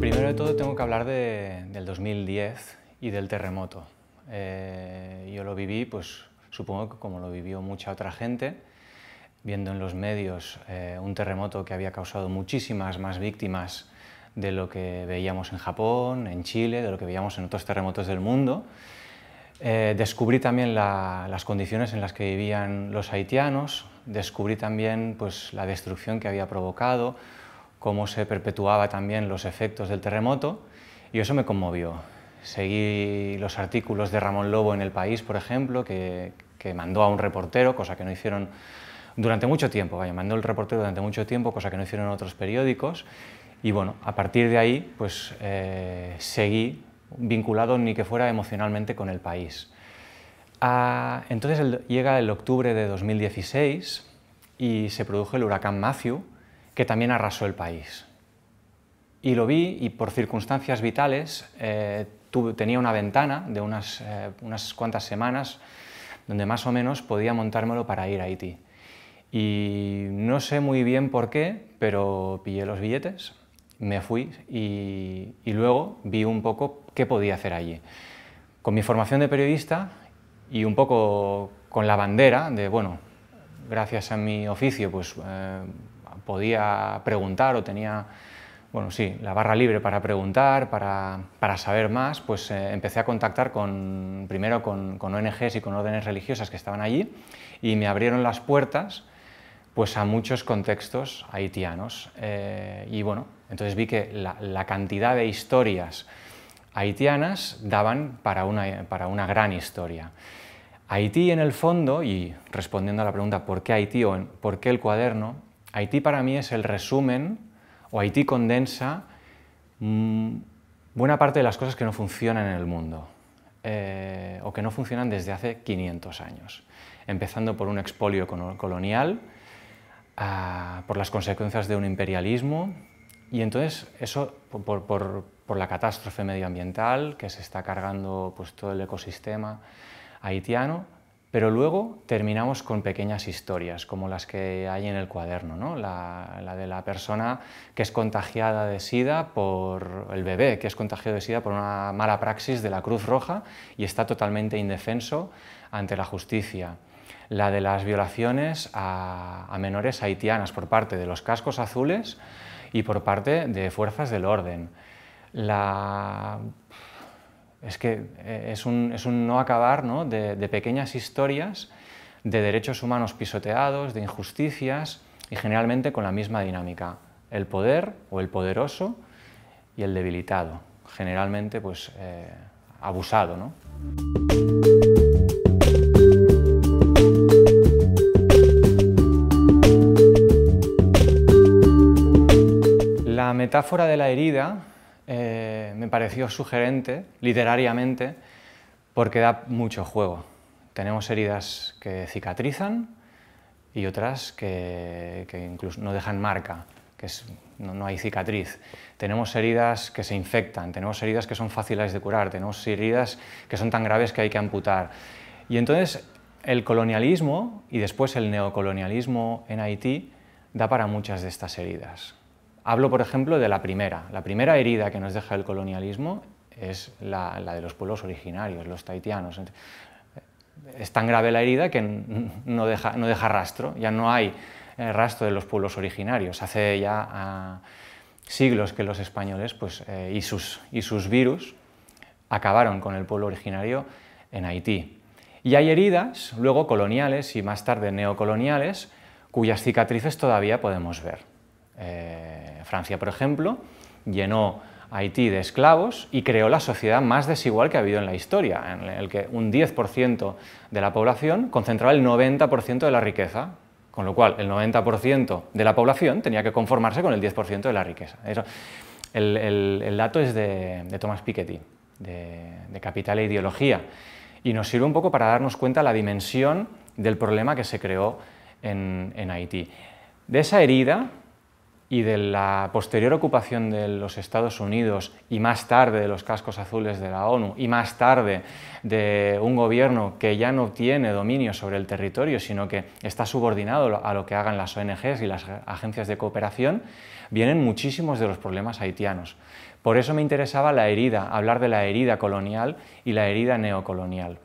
Primero de todo tengo que hablar del 2010 y del terremoto. Eh, yo lo viví, pues supongo que como lo vivió mucha otra gente, viendo en los medios eh, un terremoto que había causado muchísimas más víctimas de lo que veíamos en Japón, en Chile, de lo que veíamos en otros terremotos del mundo. Eh, descubrí también las condiciones en las que vivían los haitianos, descubrí también pues, la destrucción que había provocado, cómo se perpetuaba también los efectos del terremoto y eso me conmovió. Seguí los artículos de Ramón Lobo en El País, por ejemplo, que, que mandó a un reportero, cosa que no hicieron durante mucho tiempo, vaya, mandó el reportero durante mucho tiempo, cosa que no hicieron otros periódicos, y bueno, a partir de ahí, pues eh, seguí vinculado ni que fuera emocionalmente con el país. Ah, entonces llega el octubre de 2016 y se produjo el huracán Matthew, que también arrasó el país. Y lo vi y por circunstancias vitales eh, tenía una ventana de eh, unas cuantas semanas donde más o menos podía montármelo para ir a Haití. Y no sé muy bien por qué, pero pillé los billetes, me fui y, luego vi un poco qué podía hacer allí. Con mi formación de periodista y un poco con la bandera de, bueno, gracias a mi oficio, pues eh, podía preguntar o tenía, bueno, sí, la barra libre para preguntar, para, para saber más, pues eh, empecé a contactar con, primero con, ONGs y con órdenes religiosas que estaban allí y me abrieron las puertas pues a muchos contextos haitianos. Eh, y bueno, entonces vi que la, cantidad de historias haitianas daban para una, gran historia. Haití en el fondo, y respondiendo a la pregunta ¿por qué Haití o por qué el cuaderno? Haití para mí es el resumen, o Haití condensa mm, buena parte de las cosas que no funcionan en el mundo, eh, o que no funcionan desde hace 500 años, empezando por un expolio colonial, por las consecuencias de un imperialismo y entonces eso por, la catástrofe medioambiental que se está cargando pues, todo el ecosistema haitiano, pero luego terminamos con pequeñas historias, como las que hay en el cuaderno, ¿no? la, la, de la persona que es contagiada de SIDA por el bebé, que es contagiado de SIDA por una mala praxis de la Cruz Roja y está totalmente indefenso ante la justicia la de las violaciones a, menores haitianas por parte de los cascos azules y por parte de fuerzas del orden. La... Es que eh, es un, es un no acabar ¿no? De, pequeñas historias de derechos humanos pisoteados, de injusticias y generalmente con la misma dinámica. El poder o el poderoso y el debilitado, generalmente pues, eh, abusado. ¿no? La metáfora de la herida eh, me pareció sugerente, literariamente, porque da mucho juego. Tenemos heridas que cicatrizan y otras que, incluso no dejan marca, que no hay cicatriz. Tenemos heridas que se infectan, tenemos heridas que son fáciles de curar, tenemos heridas que son tan graves que hay que amputar. Y entonces el colonialismo y después el neocolonialismo en Haití da para muchas de estas heridas. Hablo, por ejemplo, de la primera. La primera herida que nos deja el colonialismo es la, de los pueblos originarios, los taitianos. Es tan grave la herida que no deja, rastro, ya no hay eh, rastro de los pueblos originarios. Hace ya ah, siglos que los españoles pues, eh, y sus virus acabaron con el pueblo originario en Haití. Y hay heridas, luego coloniales y más tarde neocoloniales, cuyas cicatrices todavía podemos ver. Eh, Francia, por ejemplo, llenó Haití de esclavos y creó la sociedad más desigual que ha habido en la historia, en el que un 10% de la población concentraba el 90% de la riqueza, con lo cual el 90% de la población tenía que conformarse con el 10% de la riqueza. Eso, el, dato es de, Thomas Piketty, de, Capital e Ideología, y nos sirve un poco para darnos cuenta la dimensión del problema que se creó en, en Haití. De esa herida y de la posterior ocupación de los Estados Unidos y más tarde de los cascos azules de la ONU y más tarde de un gobierno que ya no tiene dominio sobre el territorio, sino que está subordinado a lo que hagan las ONGs y las agencias de cooperación, vienen muchísimos de los problemas haitianos. Por eso me interesaba la herida, hablar de la herida colonial y la herida neocolonial.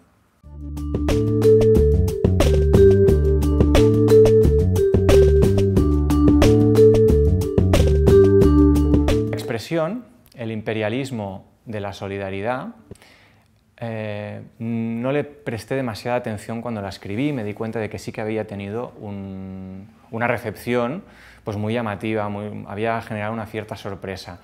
el imperialismo de la solidaridad, eh, no le presté demasiada atención cuando la escribí, me di cuenta de que sí que había tenido una recepción pues muy llamativa, había generado una cierta sorpresa.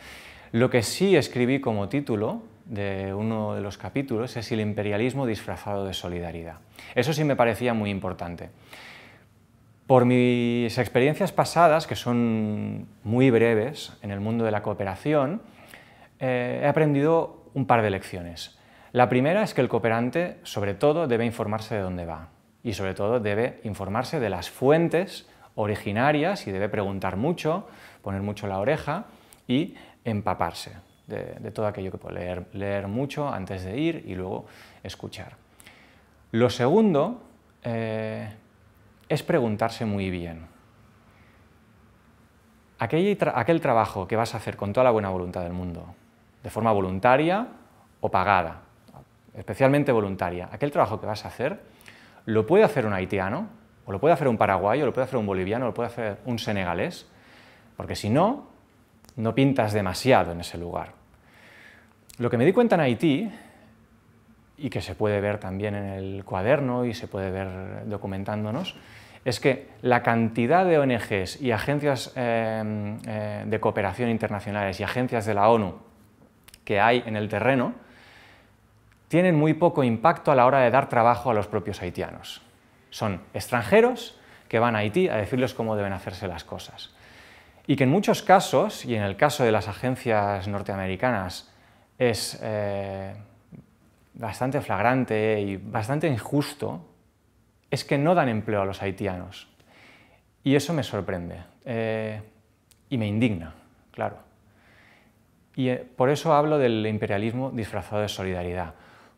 Lo que sí escribí como título de uno de los capítulos es el imperialismo disfrazado de solidaridad. Eso sí me parecía muy importante. Por mis experiencias pasadas, que son muy breves en el mundo de la cooperación, eh, he aprendido un par de lecciones. La primera es que el cooperante, sobre todo, debe informarse de dónde va y, sobre todo, debe informarse de las fuentes originarias y debe preguntar mucho, poner mucho la oreja y empaparse de, todo aquello que puede leer, leer mucho antes de ir y luego escuchar. Lo segundo eh, es preguntarse muy bien, aquel, trabajo que vas a hacer con toda la buena voluntad del mundo, de forma voluntaria o pagada, especialmente voluntaria, aquel trabajo que vas a hacer, lo puede hacer un haitiano, o lo puede hacer un paraguayo, o lo puede hacer un boliviano, o lo puede hacer un senegalés, porque si no, no pintas demasiado en ese lugar. Lo que me di cuenta en Haití, y que se puede ver también en el cuaderno y se puede ver documentándonos, es que la cantidad de ONGs y agencias eh, eh, de cooperación internacionales y agencias de la ONU que hay en el terreno tienen muy poco impacto a la hora de dar trabajo a los propios haitianos. Son extranjeros que van a Haití a decirles cómo deben hacerse las cosas. Y que en muchos casos, y en el caso de las agencias norteamericanas, es eh, bastante flagrante y bastante injusto es que no dan empleo a los haitianos. Y eso me sorprende eh, y me indigna, claro. Y eh, por eso hablo del imperialismo disfrazado de solidaridad.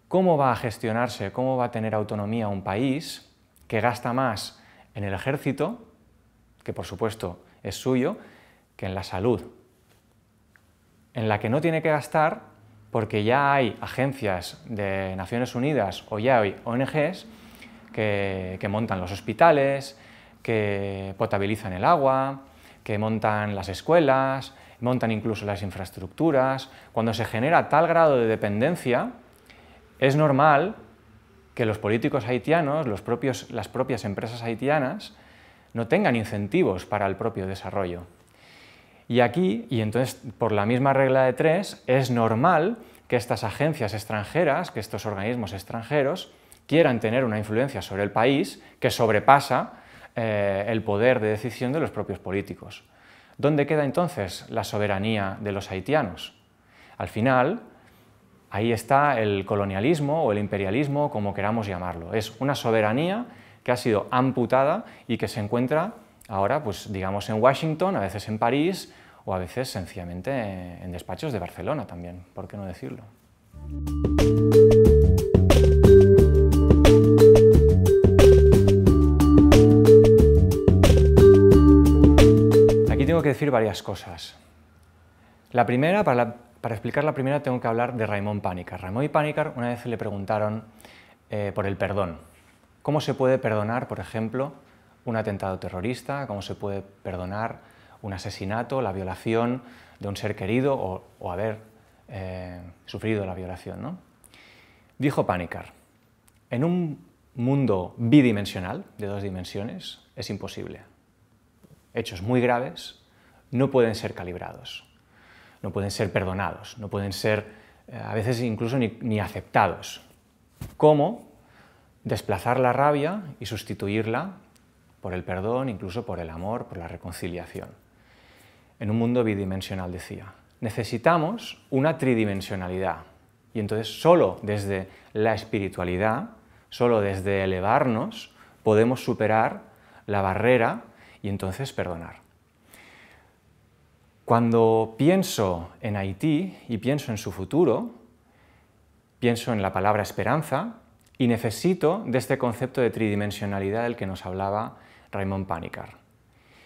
¿Cómo va a gestionarse, cómo va a tener autonomía un país que gasta más en el ejército, que por supuesto es suyo, que en la salud? En la que no tiene que gastar porque ya hay agencias de Naciones Unidas o ya hay ONGs que, montan los hospitales, que potabilizan el agua, que montan las escuelas, montan incluso las infraestructuras. Cuando se genera tal grado de dependencia, es normal que los políticos haitianos, las propias empresas haitianas, no tengan incentivos para el propio desarrollo. Y aquí, y entonces por la misma regla de tres, es normal que estas agencias extranjeras, que estos organismos extranjeros, quieran tener una influencia sobre el país que sobrepasa eh, el poder de decisión de los propios políticos. ¿Dónde queda entonces la soberanía de los haitianos? Al final, ahí está el colonialismo o el imperialismo, como queramos llamarlo. Es una soberanía que ha sido amputada y que se encuentra ahora, pues digamos, en Washington, a veces en París o a veces sencillamente en despachos de Barcelona también, ¿por qué no decirlo? que decir varias cosas. La primera, para, explicar la primera, tengo que hablar de Raymond Panikar. Raymond Panikar una vez le preguntaron eh, por el perdón. ¿Cómo se puede perdonar, por ejemplo, un atentado terrorista? ¿Cómo se puede perdonar un asesinato, la violación de un ser querido o, haber eh, sufrido la violación? Dijo Panikar, en un mundo bidimensional, de dos dimensiones, es imposible. Hechos muy graves no pueden ser calibrados, no pueden ser perdonados, no pueden ser eh, a veces incluso ni, aceptados. ¿Cómo? Desplazar la rabia y sustituirla por el perdón, incluso por el amor, por la reconciliación. En un mundo bidimensional, decía, necesitamos una tridimensionalidad. Y entonces solo desde la espiritualidad, solo desde elevarnos, podemos superar la barrera y entonces perdonar. Cuando pienso en Haití y pienso en su futuro, pienso en la palabra esperanza y necesito de este concepto de tridimensionalidad del que nos hablaba Raymond Panikar.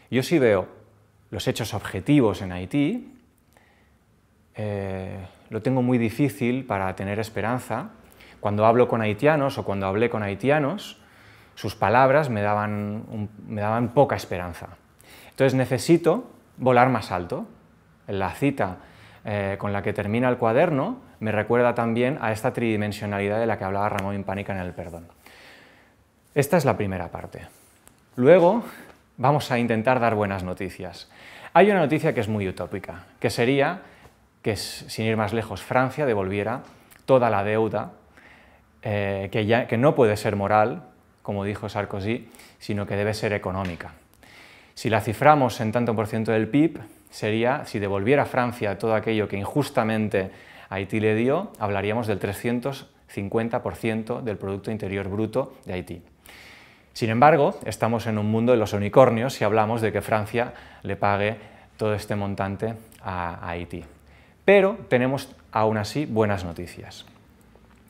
Yo sí veo los hechos objetivos en Haití, eh, lo tengo muy difícil para tener esperanza. Cuando hablo con haitianos o cuando hablé con haitianos, sus palabras me daban, me daban poca esperanza. Entonces necesito volar más alto. La cita eh, con la que termina el cuaderno me recuerda también a esta tridimensionalidad de la que hablaba Ramón Pánica en el perdón. Esta es la primera parte. Luego vamos a intentar dar buenas noticias. Hay una noticia que es muy utópica, que sería que, sin ir más lejos, Francia devolviera toda la deuda, eh, que, ya, que no puede ser moral, como dijo Sarkozy, sino que debe ser económica. Si la ciframos en tanto por ciento del PIB, sería, si devolviera a Francia todo aquello que injustamente Haití le dio, hablaríamos del 350% del Producto Interior Bruto de Haití. Sin embargo, estamos en un mundo de los unicornios si hablamos de que Francia le pague todo este montante a, Haití. Pero tenemos aún así buenas noticias.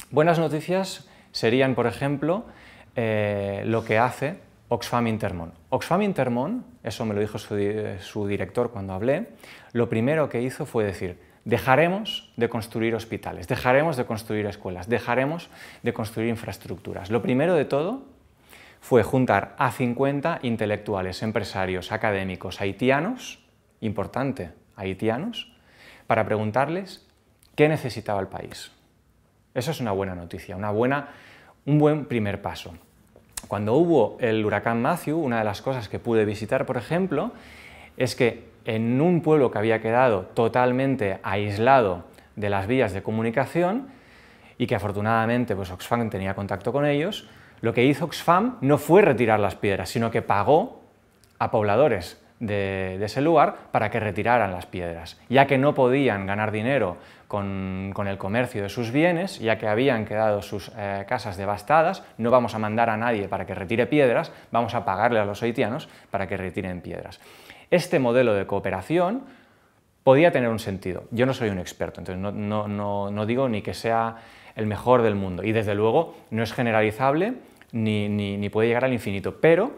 Buenas noticias serían, por ejemplo, eh, lo que hace Oxfam Intermont. Oxfam Intermont, eso me lo dijo su, director cuando hablé, lo primero que hizo fue decir, dejaremos de construir hospitales, dejaremos de construir escuelas, dejaremos de construir infraestructuras. Lo primero de todo fue juntar a 50 intelectuales, empresarios, académicos, haitianos, importante, haitianos, para preguntarles qué necesitaba el país. Eso es una buena noticia, una buena, un buen primer paso cuando hubo el huracán Matthew, una de las cosas que pude visitar, por ejemplo, es que en un pueblo que había quedado totalmente aislado de las vías de comunicación y que afortunadamente pues, Oxfam tenía contacto con ellos, lo que hizo Oxfam no fue retirar las piedras, sino que pagó a pobladores de, de ese lugar para que retiraran las piedras, ya que no podían ganar dinero con, el comercio de sus bienes, ya que habían quedado sus eh, casas devastadas, no vamos a mandar a nadie para que retire piedras, vamos a pagarle a los haitianos para que retiren piedras. Este modelo de cooperación podía tener un sentido. Yo no soy un experto, entonces no, no, digo ni que sea el mejor del mundo, y desde luego no es generalizable ni, ni puede llegar al infinito, pero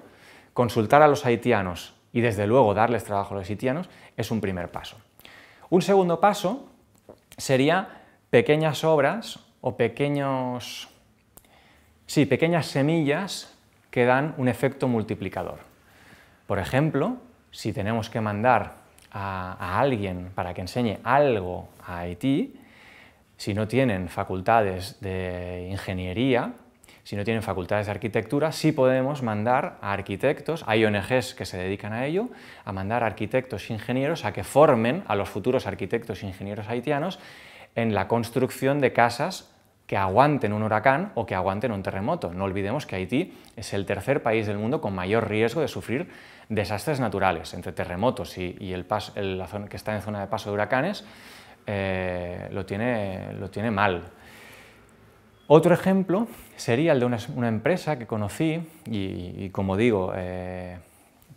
consultar a los haitianos y desde luego darles trabajo a los haitianos es un primer paso. Un segundo paso sería pequeñas obras o pequeños... pequeñas semillas que dan un efecto multiplicador. Por ejemplo, si tenemos que mandar a alguien para que enseñe algo a Haití, si no tienen facultades de ingeniería, si no tienen facultades de arquitectura, sí podemos mandar a arquitectos, hay ONGs que se dedican a ello, a mandar arquitectos e ingenieros a que formen a los futuros arquitectos e ingenieros haitianos en la construcción de casas que aguanten un huracán o que aguanten un terremoto. No olvidemos que Haití es el tercer país del mundo con mayor riesgo de sufrir desastres naturales, entre terremotos y, el, la zona que está en zona de paso de huracanes, eh, lo, tiene, lo tiene mal. Otro ejemplo sería el de una, empresa que conocí y, como digo, eh,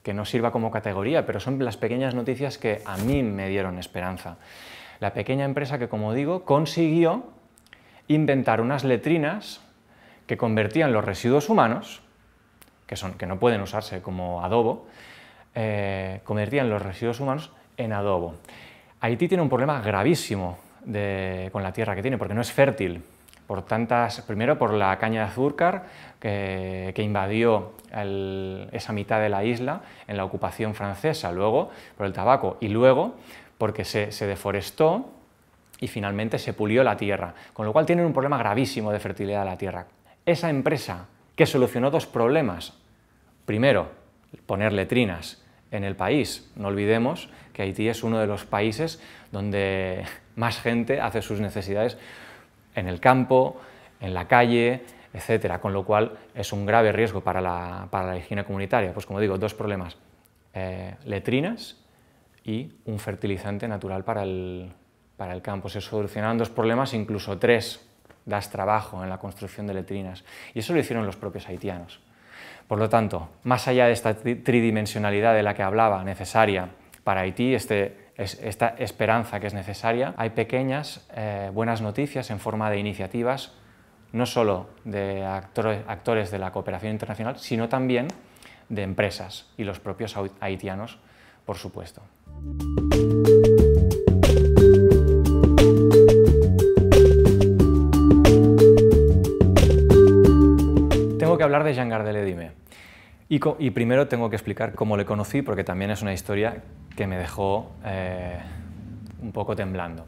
que no sirva como categoría, pero son las pequeñas noticias que a mí me dieron esperanza. La pequeña empresa que, como digo, consiguió inventar unas letrinas que convertían los residuos humanos, que, son, que no pueden usarse como adobo, eh, convertían los residuos humanos en adobo. Haití tiene un problema gravísimo con la tierra que tiene, porque no es fértil por tantas, primero por la caña de azúcar que, invadió esa mitad de la isla en la ocupación francesa, luego por el tabaco y luego porque se, se deforestó y finalmente se pulió la tierra, con lo cual tienen un problema gravísimo de fertilidad de la tierra. Esa empresa que solucionó dos problemas. Primero, poner letrinas en el país. No olvidemos que Haití es uno de los países donde más gente hace sus necesidades en el campo, en la calle, etcétera, con lo cual es un grave riesgo para la, para la higiene comunitaria. Pues como digo, dos problemas, eh, letrinas y un fertilizante natural para el, para el campo. Se solucionaron dos problemas, incluso tres, das trabajo en la construcción de letrinas. Y eso lo hicieron los propios haitianos. Por lo tanto, más allá de esta tridimensionalidad de la que hablaba, necesaria para Haití, este esta esperanza que es necesaria. Hay pequeñas eh, buenas noticias en forma de iniciativas, no solo de actores, actores de la cooperación internacional, sino también de empresas y los propios haitianos, por supuesto. Tengo que hablar de Jean Gardel Dime. Y, primero tengo que explicar cómo le conocí, porque también es una historia que me dejó eh, un poco temblando.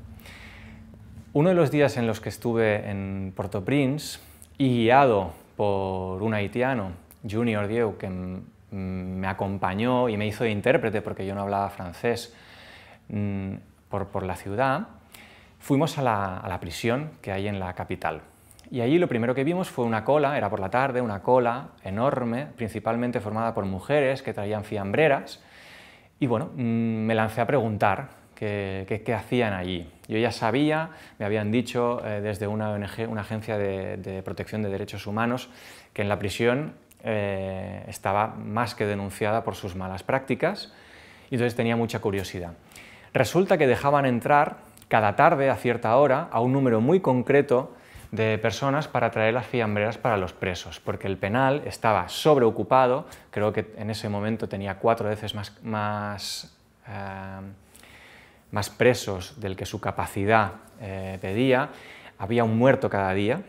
Uno de los días en los que estuve en Port-au-Prince y guiado por un haitiano, Junior Dieu, que me acompañó y me hizo de intérprete porque yo no hablaba francés mm, por, la ciudad, fuimos a la, a la prisión que hay en la capital. Y allí lo primero que vimos fue una cola, era por la tarde, una cola enorme, principalmente formada por mujeres que traían fiambreras. Y bueno, mm, me lancé a preguntar qué, hacían allí. Yo ya sabía, me habían dicho eh, desde una ONG, una agencia de, protección de derechos humanos, que en la prisión eh, estaba más que denunciada por sus malas prácticas, y entonces tenía mucha curiosidad. Resulta que dejaban entrar cada tarde a cierta hora a un número muy concreto de personas para traer las fiambreras para los presos, porque el penal estaba sobreocupado, creo que en ese momento tenía cuatro veces más, más, eh, presos del que su capacidad eh, pedía, había un muerto cada día,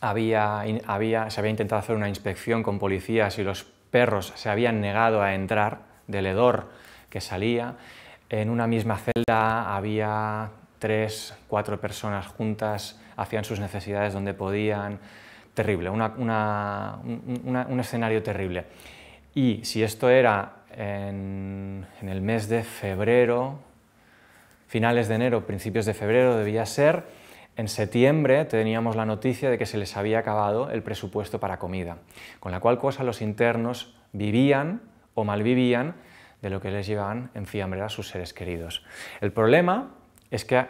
había, había, se había intentado hacer una inspección con policías y los perros se habían negado a entrar del hedor que salía, en una misma celda había tres, cuatro personas juntas hacían sus necesidades donde podían. Terrible, un escenario terrible. Y si esto era en, el mes de febrero, finales de enero, principios de febrero debía ser, en septiembre teníamos la noticia de que se les había acabado el presupuesto para comida, con la cual cosa los internos vivían o malvivían de lo que les llevaban en fiambre a sus seres queridos. El problema es que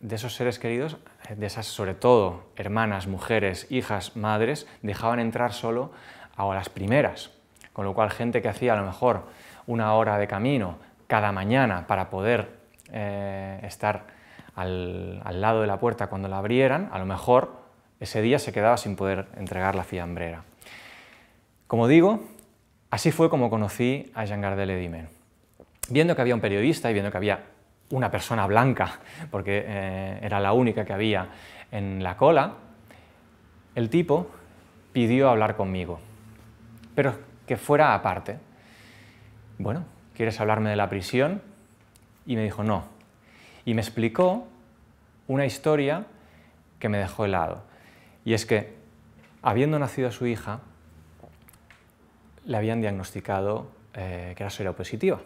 de esos seres queridos, de esas sobre todo hermanas, mujeres, hijas, madres, dejaban entrar solo a las primeras, con lo cual gente que hacía a lo mejor una hora de camino cada mañana para poder eh, estar al, al lado de la puerta cuando la abrieran, a lo mejor ese día se quedaba sin poder entregar la fiambrera. Como digo, así fue como conocí a Jean Gardel Edimen. Viendo que había un periodista y viendo que había una persona blanca, porque eh, era la única que había en la cola, el tipo pidió hablar conmigo, pero que fuera aparte. Bueno, ¿quieres hablarme de la prisión? Y me dijo, no. Y me explicó una historia que me dejó helado. Y es que, habiendo nacido a su hija, le habían diagnosticado eh, que era seropositiva.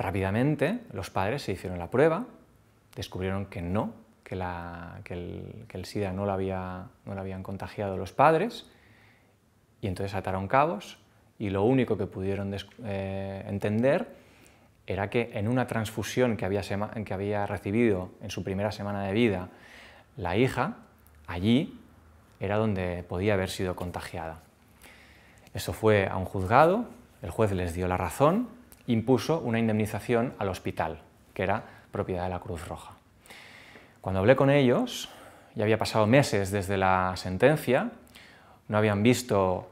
Rápidamente los padres se hicieron la prueba, descubrieron que no, que, el, SIDA no la habían contagiado los padres, y entonces ataron cabos y lo único que pudieron eh, entender era que en una transfusión que había recibido en su primera semana de vida la hija, allí era donde podía haber sido contagiada. Eso fue a un juzgado, el juez les dio la razón impuso una indemnización al hospital, que era propiedad de la Cruz Roja. Cuando hablé con ellos, ya había pasado meses desde la sentencia, no habían visto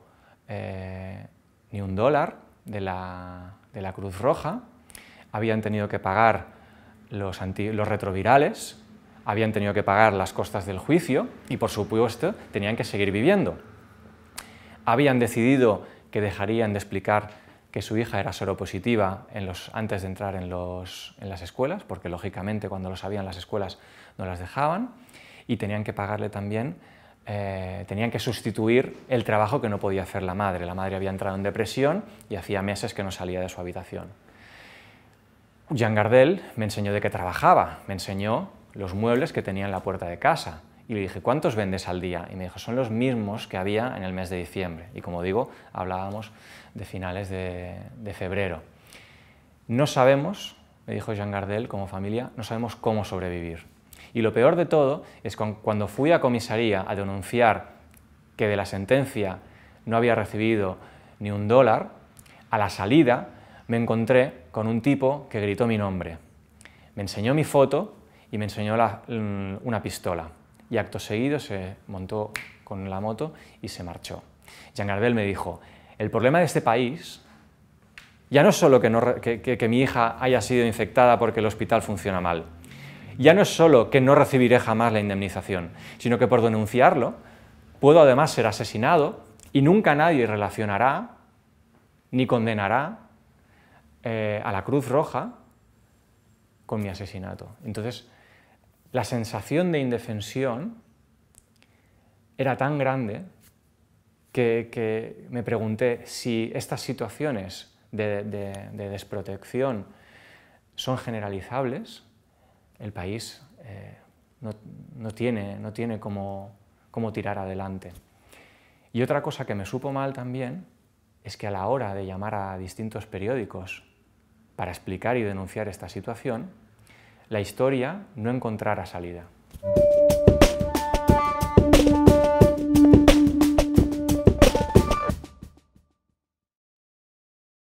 eh, ni un dólar de la, Cruz Roja, habían tenido que pagar los, los retrovirales, habían tenido que pagar las costas del juicio y, por supuesto, tenían que seguir viviendo. Habían decidido que dejarían de explicar que su hija era soropositiva en los, antes de entrar en, las escuelas, porque lógicamente cuando lo sabían las escuelas no las dejaban, y tenían que pagarle también, eh, tenían que sustituir el trabajo que no podía hacer la madre. La madre había entrado en depresión y hacía meses que no salía de su habitación. Jean Gardel me enseñó de qué trabajaba, me enseñó los muebles que tenía en la puerta de casa, y le dije, ¿cuántos vendes al día? Y me dijo, son los mismos que había en el mes de diciembre. Y como digo, hablábamos de finales de, febrero. No sabemos, me dijo Jean Gardel como familia, no sabemos cómo sobrevivir. Y lo peor de todo es cuando fui a comisaría a denunciar que de la sentencia no había recibido ni un dólar, a la salida me encontré con un tipo que gritó mi nombre. Me enseñó mi foto y me enseñó una pistola y acto seguido se montó con la moto y se marchó. Jean Gardel me dijo, el problema de este país ya no es solo que, mi hija haya sido infectada porque el hospital funciona mal, ya no es solo que no recibiré jamás la indemnización, sino que por denunciarlo puedo además ser asesinado y nunca nadie relacionará ni condenará eh, a la Cruz Roja con mi asesinato. Entonces, la sensación de indefensión era tan grande que, me pregunté si estas situaciones de, desprotección son generalizables. El país eh, no, tiene, no tiene cómo tirar adelante. Y otra cosa que me supo mal también es que a la hora de llamar a distintos periódicos para explicar y denunciar esta situación, la historia no encontrará salida.